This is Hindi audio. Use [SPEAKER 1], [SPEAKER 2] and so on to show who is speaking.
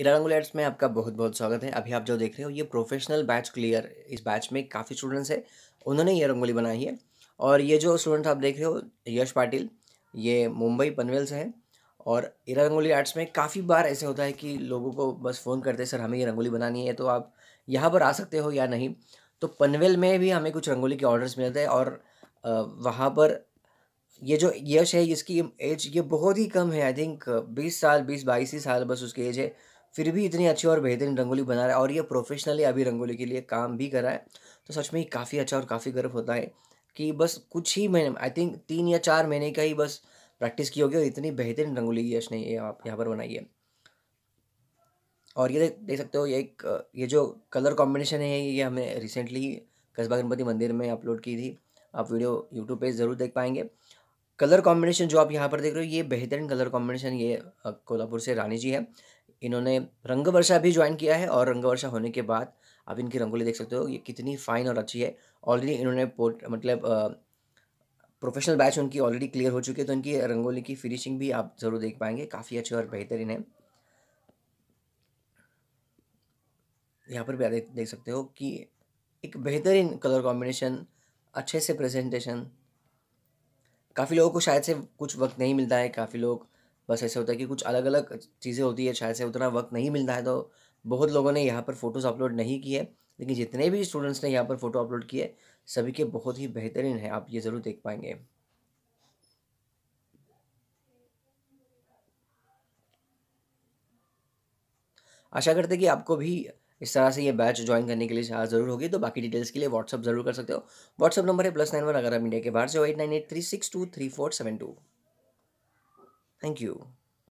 [SPEAKER 1] इरानगुल एड्स में आपका बहुत बहुत स्वागत है अभी आप जो देख रहे हो ये प्रोफेशनल बैच क्लियर इस बैच में काफ़ी स्टूडेंट्स है उन्होंने ये रंगोली बनाई है और ये जो स्टूडेंट आप देख रहे हो यश पाटिल ये मुंबई पनवेल से है और इरा रंगोली आर्ट्स में काफ़ी बार ऐसे होता है कि लोगों को बस फ़ोन करते सर हमें ये रंगोली बनानी है तो आप यहाँ पर आ सकते हो या नहीं तो पनवेल में भी हमें कुछ रंगोली के ऑर्डर्स मिलते हैं और वहाँ पर ये जो यश है इसकी एज ये बहुत ही कम है आई थिंक बीस साल बीस बाईस ही साल बस उसकी एज है फिर भी इतनी अच्छी और बेहतरीन रंगोली बना रहा है और ये प्रोफेशनली अभी रंगोली के लिए काम भी कर रहा है तो सच में ही काफ़ी अच्छा और काफ़ी गर्व होता है कि बस कुछ ही महीने आई थिंक तीन या चार महीने का ही बस प्रैक्टिस की होगी और इतनी बेहतरीन रंगोली यश ने ये आप यहाँ पर बनाई है और ये देख सकते हो ये एक ये जो कलर कॉम्बिनेशन है ये हमें रिसेंटली कस्बा गणपति मंदिर में अपलोड की थी आप वीडियो यूट्यूब पे ज़रूर देख पाएंगे कलर कॉम्बिनेशन जो आप यहाँ पर देख रहे हो ये बेहतरीन कलर कॉम्बिनेशन ये कोल्हापुर से रानी जी है इन्होंने रंग वर्षा भी ज्वाइन किया है और रंग वर्षा होने के बाद आप इनकी रंगोली देख सकते हो ये कितनी फाइन और अच्छी है ऑलरेडी इन्होंने पोर्ट मतलब प्रोफेशनल बैच उनकी ऑलरेडी क्लियर हो चुकी है तो इनकी रंगोली की फिनिशिंग भी आप ज़रूर देख पाएंगे काफ़ी अच्छी और बेहतरीन है यहाँ पर भी आप देख सकते हो कि एक बेहतरीन कलर कॉम्बिनेशन अच्छे से प्रेजेंटेशन काफ़ी लोगों को शायद से कुछ वक्त नहीं मिलता है काफ़ी लोग बस ऐसे होता है कि कुछ अलग अलग चीज़ें होती है शायद से उतना वक्त नहीं मिलता है तो बहुत लोगों ने यहाँ पर फ़ोटोज़ अपलोड नहीं किए लेकिन जितने भी स्टूडेंट्स ने यहाँ पर फ़ोटो अपलोड किए सभी के बहुत ही बेहतरीन है आप ये ज़रूर देख पाएंगे आशा करते हैं कि आपको भी इस तरह से ये बैच ज्वाइन करने के लिए जरूर होगी तो बाकी डिटेल्स के लिए व्हाट्सअप जरूर कर सकते हो व्हाट्सअप नंबर है प्लस नाइन वन अगर आप इंडिया के बाहर से eight nine eight three six two three four seven two Thank you.